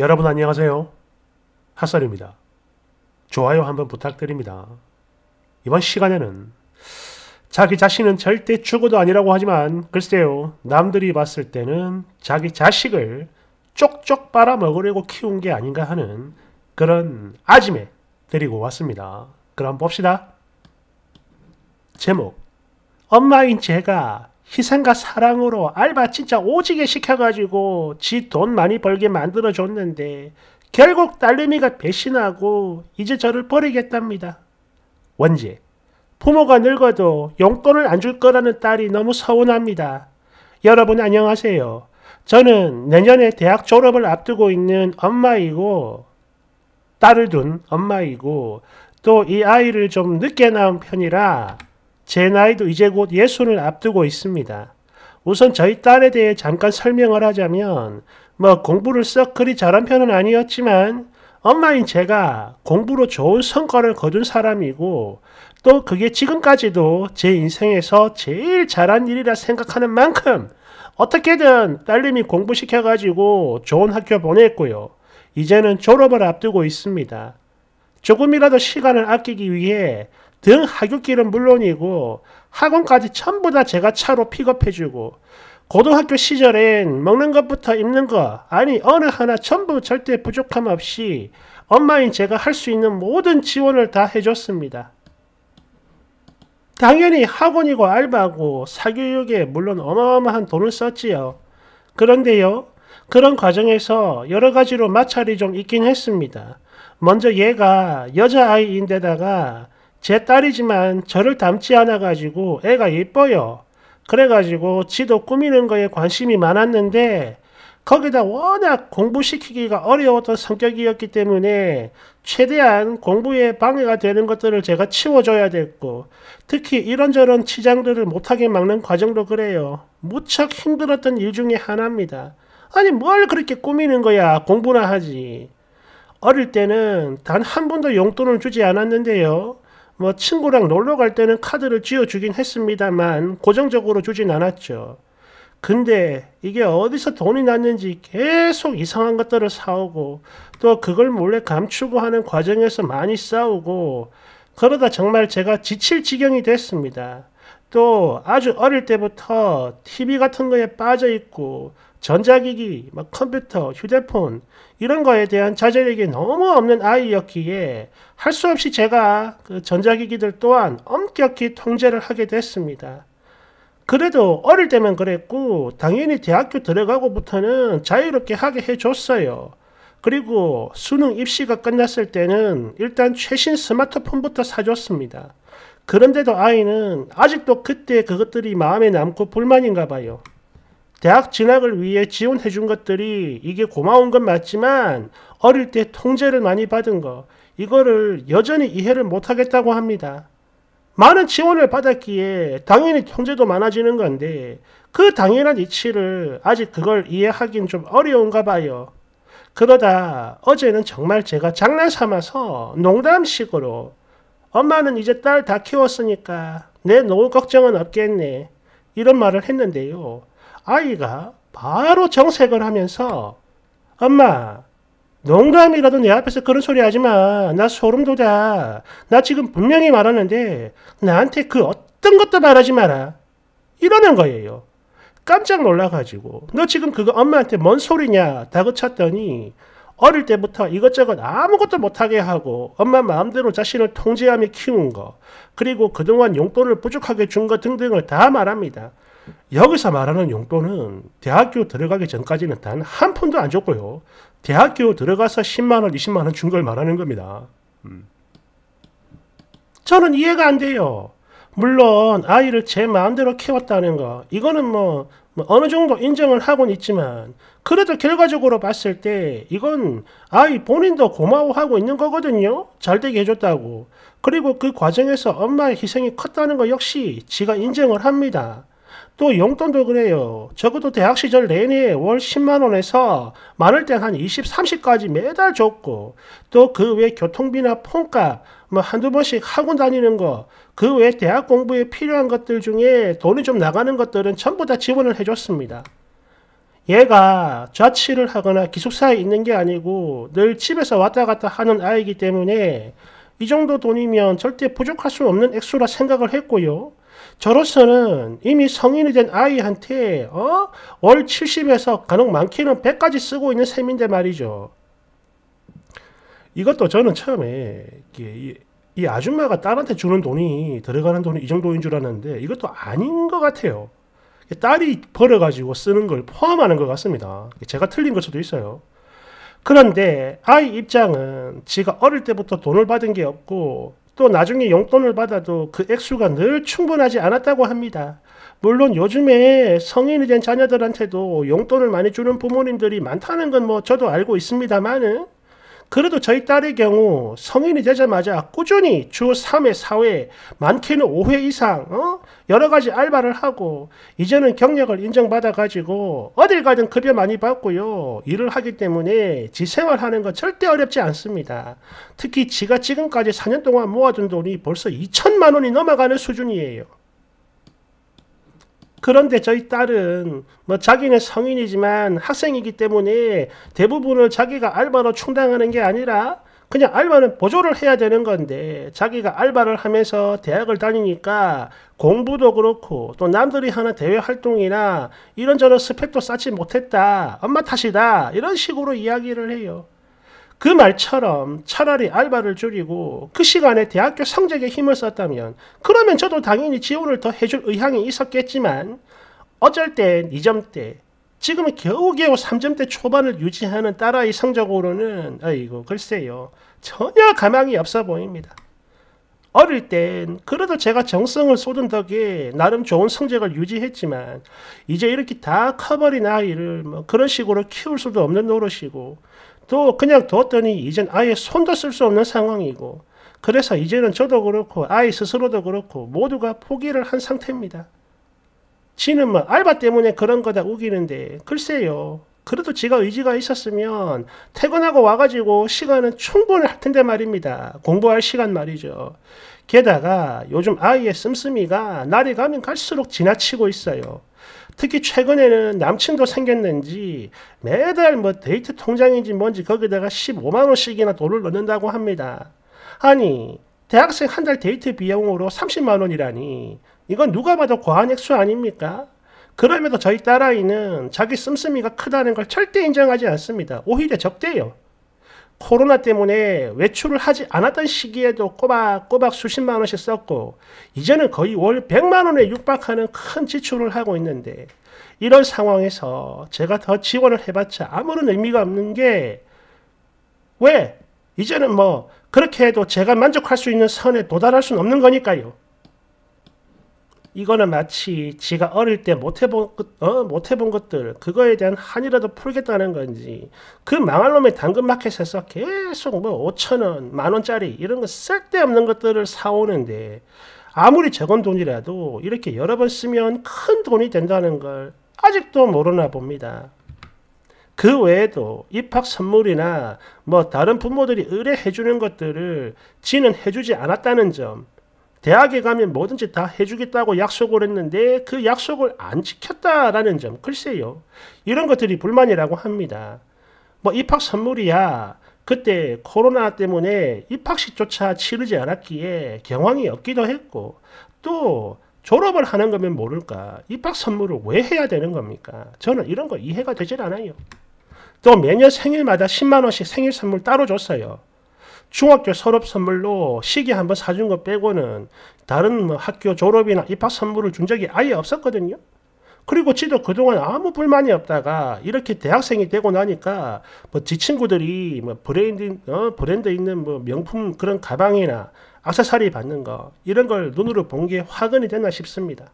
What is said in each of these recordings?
여러분 안녕하세요. 핫설입니다. 좋아요 한번 부탁드립니다. 이번 시간에는 자기 자신은 절대 죽어도 아니라고 하지만 글쎄요 남들이 봤을 때는 자기 자식을 쪽쪽 빨아먹으려고 키운 게 아닌가 하는 그런 아짐에 데리고 왔습니다. 그럼 봅시다. 제목 엄마인 제가 희생과 사랑으로 알바 진짜 오지게 시켜가지고 지 돈 많이 벌게 만들어줬는데 결국 딸내미가 배신하고 이제 저를 버리겠답니다. 원제 부모가 늙어도 용돈을 안 줄 거라는 딸이 너무 서운합니다. 여러분 안녕하세요. 저는 내년에 대학 졸업을 앞두고 있는 엄마이고 딸을 둔 엄마이고 또 이 아이를 좀 늦게 낳은 편이라 제 나이도 이제 곧 예순을 앞두고 있습니다. 우선 저희 딸에 대해 잠깐 설명을 하자면 뭐 공부를 썩 그리 잘한 편은 아니었지만 엄마인 제가 공부로 좋은 성과를 거둔 사람이고 또 그게 지금까지도 제 인생에서 제일 잘한 일이라 생각하는 만큼 어떻게든 딸님이 공부시켜가지고 좋은 학교 보냈고요. 이제는 졸업을 앞두고 있습니다. 조금이라도 시간을 아끼기 위해 등하굣길은 물론이고 학원까지 전부 다 제가 차로 픽업해주고 고등학교 시절엔 먹는 것부터 입는 것 아니 어느 하나 전부 절대 부족함 없이 엄마인 제가 할 수 있는 모든 지원을 다 해줬습니다. 당연히 학원이고 알바고 사교육에 물론 어마어마한 돈을 썼지요. 그런데요. 그런 과정에서 여러 가지로 마찰이 좀 있긴 했습니다. 먼저 얘가 여자아이인데다가 제 딸이지만 저를 닮지 않아 가지고 애가 예뻐요. 그래 가지고 지도 꾸미는 거에 관심이 많았는데 거기다 워낙 공부시키기가 어려웠던 성격이었기 때문에 최대한 공부에 방해가 되는 것들을 제가 치워줘야 됐고 특히 이런저런 치장들을 못하게 막는 과정도 그래요. 무척 힘들었던 일 중에 하나입니다. 아니 뭘 그렇게 꾸미는 거야 공부나 하지. 어릴 때는 단 한 번도 용돈을 주지 않았는데요. 뭐 친구랑 놀러 갈 때는 카드를 쥐어 주긴 했습니다만 고정적으로 주진 않았죠. 근데 이게 어디서 돈이 났는지 계속 이상한 것들을 사오고 또 그걸 몰래 감추고 하는 과정에서 많이 싸우고 그러다 정말 제가 지칠 지경이 됐습니다. 또 아주 어릴 때부터 TV 같은 거에 빠져 있고 전자기기, 막 뭐 컴퓨터, 휴대폰 이런 거에 대한 자제력이 너무 없는 아이였기에 할 수 없이 제가 그 전자기기들 또한 엄격히 통제를 하게 됐습니다. 그래도 어릴 때면 그랬고 당연히 대학교 들어가고부터는 자유롭게 하게 해줬어요. 그리고 수능 입시가 끝났을 때는 일단 최신 스마트폰부터 사줬습니다. 그런데도 아이는 아직도 그때 그것들이 마음에 남고 불만인가 봐요. 대학 진학을 위해 지원해 준 것들이 이게 고마운 건 맞지만 어릴 때 통제를 많이 받은 거 이거를 여전히 이해를 못 하겠다고 합니다. 많은 지원을 받았기에 당연히 통제도 많아지는 건데 그 당연한 이치를 아직 그걸 이해하긴 좀 어려운가 봐요. 그러다 어제는 정말 제가 장난 삼아서 농담식으로 엄마는 이제 딸 다 키웠으니까 내 노후 걱정은 없겠네 이런 말을 했는데요. 아이가 바로 정색을 하면서 엄마 농담이라도 내 앞에서 그런 소리 하지 마. 나 소름 돋아. 나 지금 분명히 말하는데 나한테 그 어떤 것도 말하지 마라. 이러는 거예요. 깜짝 놀라가지고 너 지금 그거 엄마한테 뭔 소리냐 다그쳤더니 어릴 때부터 이것저것 아무것도 못하게 하고 엄마 마음대로 자신을 통제하며 키운 거 그리고 그동안 용돈을 부족하게 준 거 등등을 다 말합니다. 여기서 말하는 용돈은 대학교 들어가기 전까지는 단 한 푼도 안 줬고요. 대학교 들어가서 10만원, 20만원 준 걸 말하는 겁니다. 음. 저는 이해가 안 돼요. 물론 아이를 제 마음대로 키웠다는 거 이거는 뭐, 뭐 어느 정도 인정을 하곤 있지만 그래도 결과적으로 봤을 때 이건 아이 본인도 고마워하고 있는 거거든요. 잘 되게 해줬다고. 그리고 그 과정에서 엄마의 희생이 컸다는 거 역시 지가 인정을 합니다. 또 용돈도 그래요. 적어도 대학 시절 내내 월 10만원에서 많을 때 한 20, 30까지 매달 줬고, 또 그 외 교통비나 폰값, 뭐 한두 번씩 학원 다니는 거, 그 외 대학 공부에 필요한 것들 중에 돈이 좀 나가는 것들은 전부 다 지원을 해줬습니다. 얘가 자취를 하거나 기숙사에 있는 게 아니고 늘 집에서 왔다 갔다 하는 아이기 때문에 이 정도 돈이면 절대 부족할 수 없는 액수라 생각을 했고요. 저로서는 이미 성인이 된 아이한테 어? 월 70에서 가능 많게는 100까지 쓰고 있는 셈인데 말이죠. 이것도 저는 처음에 이, 이 아줌마가 딸한테 주는 돈이 들어가는 돈이 이 정도인 줄 알았는데 이것도 아닌 것 같아요. 딸이 벌어가지고 쓰는 걸 포함하는 것 같습니다. 제가 틀린 걸 수도 있어요. 그런데 아이 입장은 지가 어릴 때부터 돈을 받은 게 없고 또 나중에 용돈을 받아도 그 액수가 늘 충분하지 않았다고 합니다. 물론 요즘에 성인이 된 자녀들한테도 용돈을 많이 주는 부모님들이 많다는 건 뭐 저도 알고 있습니다만은 그래도 저희 딸의 경우 성인이 되자마자 꾸준히 주 3회, 4회, 많게는 5회 이상 어? 여러 가지 알바를 하고 이제는 경력을 인정받아가지고 어딜 가든 급여 많이 받고요. 일을 하기 때문에 지 생활하는 거 절대 어렵지 않습니다. 특히 지가 지금까지 4년 동안 모아둔 돈이 벌써 2천만 원이 넘어가는 수준이에요. 그런데 저희 딸은 뭐 자기는 성인이지만 학생이기 때문에 대부분을 자기가 알바로 충당하는 게 아니라 그냥 알바는 보조를 해야 되는 건데 자기가 알바를 하면서 대학을 다니니까 공부도 그렇고 또 남들이 하는 대외 활동이나 이런저런 스펙도 쌓지 못했다 엄마 탓이다 이런 식으로 이야기를 해요 그 말처럼 차라리 알바를 줄이고 그 시간에 대학교 성적에 힘을 썼다면 그러면 저도 당연히 지원을 더 해줄 의향이 있었겠지만 어쩔 때2점때 지금은 겨우겨우 3점대 초반을 유지하는 딸아이 성적으로는 아이고 글쎄요 전혀 가망이 없어 보입니다. 어릴 땐 그래도 제가 정성을 쏟은 덕에 나름 좋은 성적을 유지했지만 이제 이렇게 다 커버린 아이를 뭐 그런 식으로 키울 수도 없는 노릇이고 또 그냥 뒀더니 이젠 아예 손도 쓸 수 없는 상황이고 그래서 이제는 저도 그렇고 아이 스스로도 그렇고 모두가 포기를 한 상태입니다. 지는 막 뭐 알바 때문에 그런 거다 우기는데 글쎄요. 그래도 지가 의지가 있었으면 퇴근하고 와가지고 시간은 충분히 할 텐데 말입니다. 공부할 시간 말이죠. 게다가 요즘 아이의 씀씀이가 날이 가면 갈수록 지나치고 있어요. 특히 최근에는 남친도 생겼는지 매달 뭐 데이트 통장인지 뭔지 거기다가 15만 원씩이나 돈을 넣는다고 합니다. 아니 대학생 한 달 데이트 비용으로 30만 원이라니 이건 누가 봐도 과한 액수 아닙니까? 그럼에도 저희 딸아이는 자기 씀씀이가 크다는 걸 절대 인정하지 않습니다. 오히려 적대요. 코로나 때문에 외출을 하지 않았던 시기에도 꼬박꼬박 수십만 원씩 썼고 이제는 거의 월 100만 원에 육박하는 큰 지출을 하고 있는데 이런 상황에서 제가 더 지원을 해봤자 아무런 의미가 없는 게 왜? 이제는 뭐 그렇게 해도 제가 만족할 수 있는 선에 도달할 수는 없는 거니까요. 이거는 마치 지가 어릴 때 못해본, 어? 못해본 것들, 그거에 대한 한이라도 풀겠다는 건지, 그 망할 놈의 당근마켓에서 계속 뭐 5천원, 만원짜리, 이런 거 쓸데없는 것들을 사오는데, 아무리 적은 돈이라도 이렇게 여러 번 쓰면 큰 돈이 된다는 걸 아직도 모르나 봅니다. 그 외에도 입학 선물이나 뭐 다른 부모들이 의뢰해 주는 것들을 지는 해주지 않았다는 점, 대학에 가면 뭐든지 다 해주겠다고 약속을 했는데 그 약속을 안 지켰다라는 점 글쎄요. 이런 것들이 불만이라고 합니다. 뭐 입학 선물이야. 그때 코로나 때문에 입학식조차 치르지 않았기에 경황이 없기도 했고 또 졸업을 하는 거면 모를까 입학 선물을 왜 해야 되는 겁니까? 저는 이런 거 이해가 되질 않아요. 또 매년 생일마다 10만 원씩 생일 선물 따로 줬어요. 중학교 졸업 선물로 시계 한 번 사준 거 빼고는 다른 뭐 학교 졸업이나 입학 선물을 준 적이 아예 없었거든요. 그리고 지도 그동안 아무 불만이 없다가 이렇게 대학생이 되고 나니까 뭐 지 친구들이 뭐 브랜드 어, 브랜드 있는 뭐 명품 그런 가방이나 악세사리 받는 거 이런 걸 눈으로 본 게 화근이 됐나 싶습니다.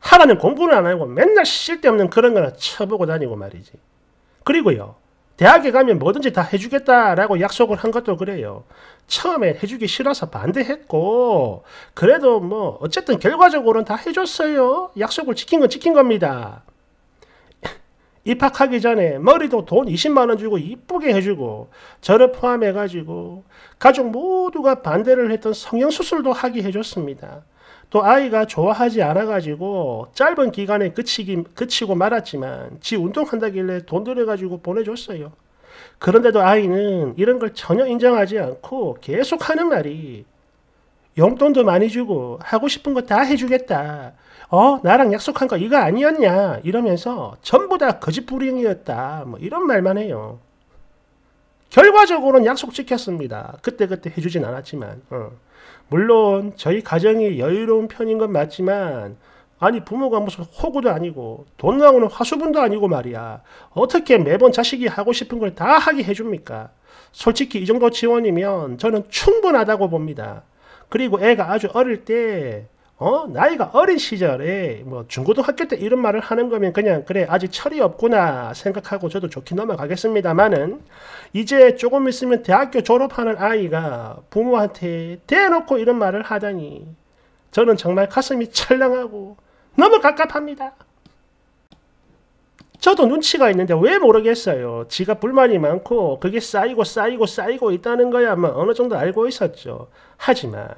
하라는 공부를 안 하고 맨날 쓸데없는 그런 거나 쳐보고 다니고 말이지. 그리고요. 대학에 가면 뭐든지 다 해주겠다라고 약속을 한 것도 그래요. 처음에 해주기 싫어서 반대했고, 그래도 뭐, 어쨌든 결과적으로는 다 해줬어요. 약속을 지킨 건 지킨 겁니다. 입학하기 전에 머리도 돈 20만원 주고 이쁘게 해주고, 저를 포함해가지고, 가족 모두가 반대를 했던 성형수술도 하게 해줬습니다. 또 아이가 좋아하지 않아가지고 짧은 기간에 그치기, 그치고 말았지만 지 운동한다길래 돈 들여가지고 보내줬어요. 그런데도 아이는 이런 걸 전혀 인정하지 않고 계속 하는 말이 용돈도 많이 주고 하고 싶은 거 다 해주겠다. 어 나랑 약속한 거 이거 아니었냐 이러면서 전부 다 거짓부리이었다 뭐 이런 말만 해요. 결과적으로는 약속 지켰습니다. 그때그때 그때 해주진 않았지만 어. 물론 저희 가정이 여유로운 편인 건 맞지만 아니 부모가 무슨 호구도 아니고 돈 나오는 화수분도 아니고 말이야. 어떻게 매번 자식이 하고 싶은 걸 다 하게 해줍니까? 솔직히 이 정도 지원이면 저는 충분하다고 봅니다. 그리고 애가 아주 어릴 때 어? 나이가 어린 시절에 뭐 중고등학교 때 이런 말을 하는 거면 그냥 그래 아직 철이 없구나 생각하고 저도 좋게 넘어가겠습니다만은 이제 조금 있으면 대학교 졸업하는 아이가 부모한테 대놓고 이런 말을 하다니 저는 정말 가슴이 찰랑하고 너무 갑갑합니다. 저도 눈치가 있는데 왜 모르겠어요. 지가 불만이 많고 그게 쌓이고 쌓이고 쌓이고 있다는 거야 아마 뭐 어느 정도 알고 있었죠. 하지만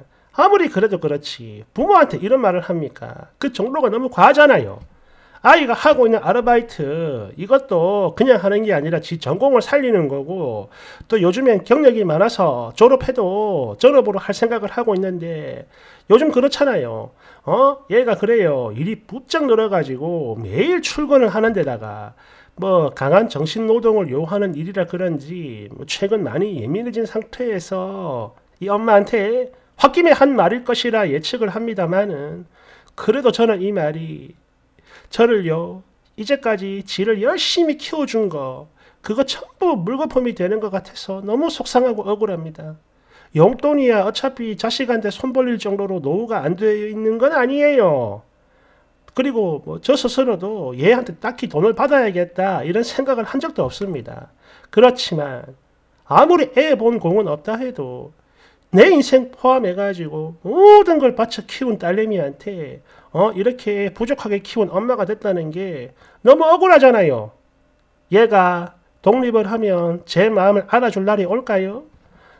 아무리 그래도 그렇지 부모한테 이런 말을 합니까? 그 정도가 너무 과하잖아요. 아이가 하고 있는 아르바이트 이것도 그냥 하는 게 아니라 지 전공을 살리는 거고 또 요즘엔 경력이 많아서 졸업해도 졸업으로 할 생각을 하고 있는데 요즘 그렇잖아요. 어? 얘가 그래요. 일이 부쩍 늘어가지고 매일 출근을 하는 데다가 뭐 강한 정신 노동을 요하는 일이라 그런지 뭐 최근 많이 예민해진 상태에서 이 엄마한테 홧김에 한 말일 것이라 예측을 합니다만은 그래도 저는 이 말이 저를요 이제까지 지를 열심히 키워준 거 그거 전부 물거품이 되는 것 같아서 너무 속상하고 억울합니다. 용돈이야 어차피 자식한테 손 벌릴 정도로 노후가 안 되어 있는 건 아니에요. 그리고 뭐저 스스로도 얘한테 딱히 돈을 받아야겠다 이런 생각을 한 적도 없습니다. 그렇지만 아무리 애 본 공은 없다 해도 내 인생 포함해가지고 모든 걸 바쳐 키운 딸내미한테 어 이렇게 부족하게 키운 엄마가 됐다는 게 너무 억울하잖아요. 얘가 독립을 하면 제 마음을 알아줄 날이 올까요?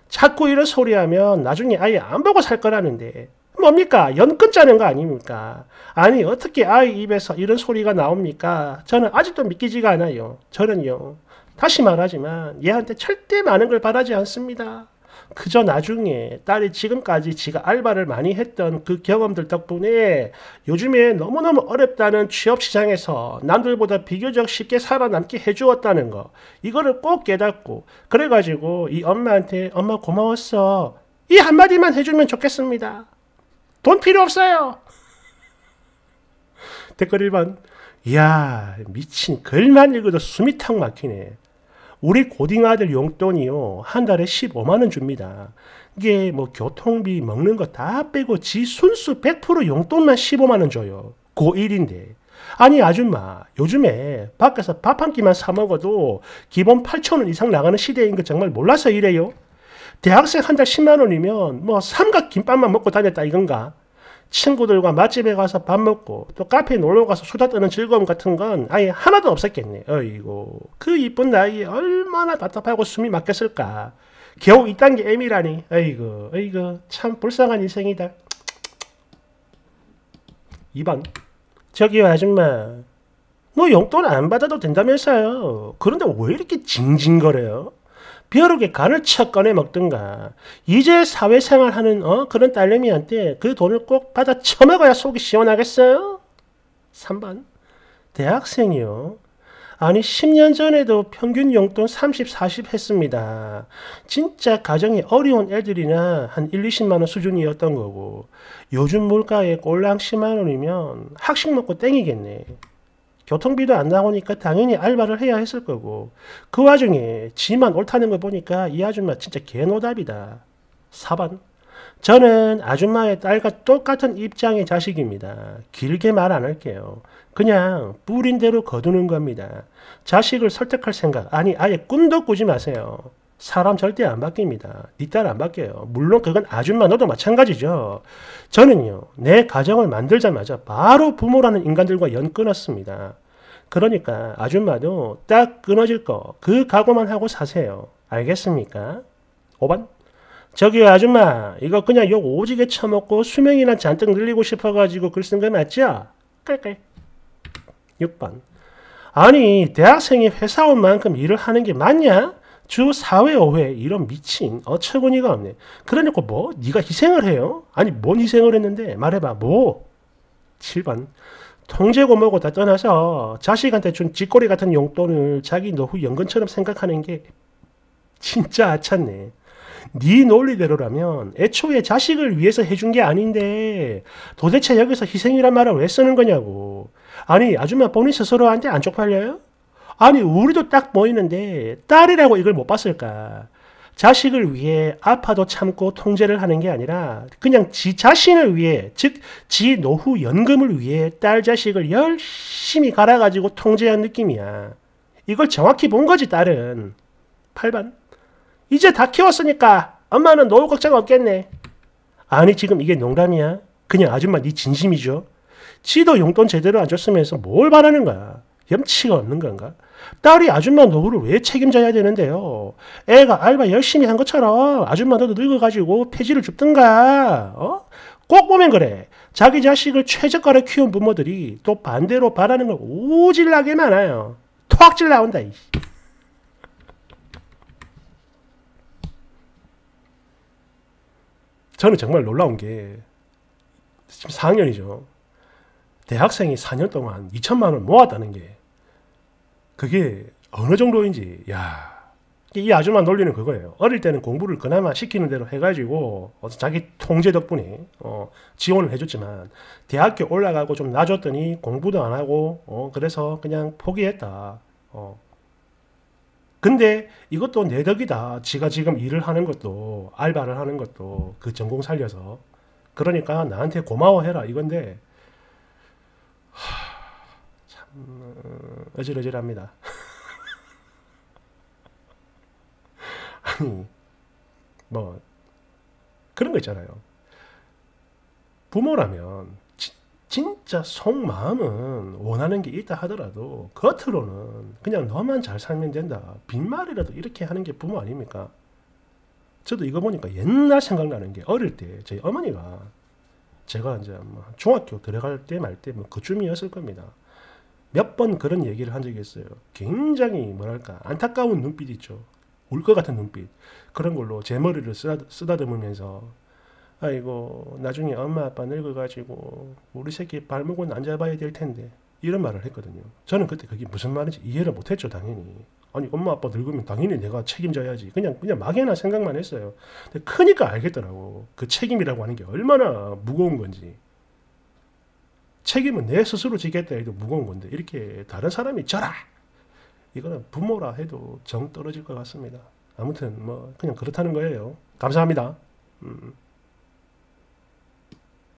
자꾸 이런 소리하면 나중에 아예 안 보고 살 거라는데 뭡니까? 연끈 자는거 아닙니까? 아니 어떻게 아이 입에서 이런 소리가 나옵니까? 저는 아직도 믿기지가 않아요. 저는요. 다시 말하지만 얘한테 절대 많은 걸 바라지 않습니다. 그저 나중에 딸이 지금까지 지가 알바를 많이 했던 그 경험들 덕분에 요즘에 너무너무 어렵다는 취업시장에서 남들보다 비교적 쉽게 살아남게 해주었다는 거 이거를 꼭 깨닫고 그래가지고 이 엄마한테 엄마 고마웠어 이 한마디만 해주면 좋겠습니다 돈 필요 없어요 댓글 1번 이야 미친 글만 읽어도 숨이 턱 막히네 우리 고딩아들 용돈이요. 한 달에 15만원 줍니다. 이게 뭐 교통비 먹는 거 다 빼고 지 순수 100% 용돈만 15만원 줘요. 고1인데. 아니 아줌마 요즘에 밖에서 밥 한 끼만 사 먹어도 기본 8천원 이상 나가는 시대인 거 정말 몰라서 이래요? 대학생 한 달 10만원이면 뭐 삼각김밥만 먹고 다녔다 이건가? 친구들과 맛집에 가서 밥 먹고 또 카페 놀러 가서 수다 떠는 즐거움 같은 건 아예 하나도 없었겠네. 어이고 그 이쁜 나이에 얼마나 답답하고 숨이 막혔을까. 겨우 이딴 게 애미라니. 어이구 어이구 참 불쌍한 인생이다. 2번 저기요 아줌마 뭐 용돈 안 받아도 된다면서요. 그런데 왜 이렇게 징징거려요? 벼룩의 간을 쳐 꺼내 먹든가. 이제 사회생활하는 어? 그런 딸내미한테 그 돈을 꼭 받아 처먹어야 속이 시원하겠어요? 3번 대학생이요. 아니 10년 전에도 평균 용돈 30, 40 했습니다. 진짜 가정이 어려운 애들이나 한 1, 20만원 수준이었던 거고 요즘 물가에 꼴랑 10만원이면 학식 먹고 땡이겠네. 교통비도 안 나오니까 당연히 알바를 해야 했을 거고 그 와중에 지만 옳다는 걸 보니까 이 아줌마 진짜 개노답이다. 4번 저는 아줌마의 딸과 똑같은 입장의 자식입니다. 길게 말 안 할게요. 그냥 뿌린 대로 거두는 겁니다. 자식을 설득할 생각, 아니 아예 꿈도 꾸지 마세요. 사람 절대 안 바뀝니다. 니딸안 네 바뀌어요. 물론 그건 아줌마 너도 마찬가지죠. 저는요. 내 가정을 만들자마자 바로 부모라는 인간들과 연 끊었습니다. 그러니까 아줌마도 딱 끊어질 거 그 각오만 하고 사세요. 알겠습니까? 5번 저기 아줌마 이거 그냥 욕 오지게 처먹고 수명이나 잔뜩 늘리고 싶어가지고 글쓴거 맞죠? 깔깔 6번 아니 대학생이 회사 온 만큼 일을 하는 게 맞냐? 주 4회 5회 이런 미친 어처구니가 없네. 그러니까 뭐 네가 희생을 해요? 아니 뭔 희생을 했는데 말해봐 뭐? 7번 통제고 뭐고 다 떠나서 자식한테 준 쥐꼬리 같은 용돈을 자기 노후 연금처럼 생각하는 게 진짜 아찼네. 네 논리대로라면 애초에 자식을 위해서 해준 게 아닌데 도대체 여기서 희생이란 말을 왜 쓰는 거냐고. 아니 아줌마 본인 스스로한테 안 쪽팔려요? 아니 우리도 딱 보이는데 딸이라고 이걸 못 봤을까? 자식을 위해 아파도 참고 통제를 하는 게 아니라 그냥 지 자신을 위해 즉 지 노후 연금을 위해 딸 자식을 열심히 갈아가지고 통제한 느낌이야. 이걸 정확히 본 거지 딸은. 8반 이제 다 키웠으니까 엄마는 노후 걱정 없겠네. 아니 지금 이게 농담이야? 그냥 아줌마 네 진심이죠? 지도 용돈 제대로 안 줬으면서 뭘 바라는 거야? 염치가 없는 건가? 딸이 아줌마 노후를 왜 책임져야 되는데요? 애가 알바 열심히 한 것처럼 아줌마 너도 늙어가지고 폐지를 줍든가, 어? 꼭 보면 그래. 자기 자식을 최저가로 키운 부모들이 또 반대로 바라는 걸 오질나게 많아요. 토악질 나온다, 이씨. 저는 정말 놀라운 게, 지금 4학년이죠. 대학생이 4년 동안 2천만 원 모았다는 게, 그게 어느 정도인지 야. 이 아줌마 놀리는 그거예요. 어릴 때는 공부를 그나마 시키는 대로 해가지고 어, 자기 통제 덕분에 어, 지원을 해줬지만 대학교 올라가고 좀 놔줬더니 공부도 안 하고 어, 그래서 그냥 포기했다. 어. 근데 이것도 내 덕이다. 지가 지금 일을 하는 것도 알바를 하는 것도 그 전공 살려서 그러니까 나한테 고마워해라 이건데 하... 어질어질합니다. 아니 뭐 그런 거 있잖아요. 부모라면 지, 진짜 속마음은 원하는 게 있다 하더라도 겉으로는 그냥 너만 잘 살면 된다. 빈말이라도 이렇게 하는 게 부모 아닙니까? 저도 이거 보니까 옛날 생각나는 게 어릴 때 저희 어머니가 제가 이제 뭐 중학교 들어갈 때 말 때뭐 그쯤이었을 겁니다. 몇번 그런 얘기를 한 적이 있어요. 굉장히 뭐랄까 안타까운 눈빛 있죠. 울 것 같은 눈빛 그런 걸로 제 머리를 쓰다, 듬으면서 아이고 나중에 엄마 아빠 늙어가지고 우리 새끼 발목은 안 잡아야 될 텐데 이런 말을 했거든요. 저는 그때 그게 무슨 말인지 이해를 못했죠 당연히. 아니 엄마 아빠 늙으면 당연히 내가 책임져야지 그냥 그냥 막연한 생각만 했어요. 근데 크니까 알겠더라고 그 책임이라고 하는 게 얼마나 무거운 건지. 책임은 내 스스로 지겠다 해도 무거운 건데 이렇게 다른 사람이 져라 이거는 부모라 해도 정 떨어질 것 같습니다. 아무튼 뭐 그냥 그렇다는 거예요. 감사합니다. 음.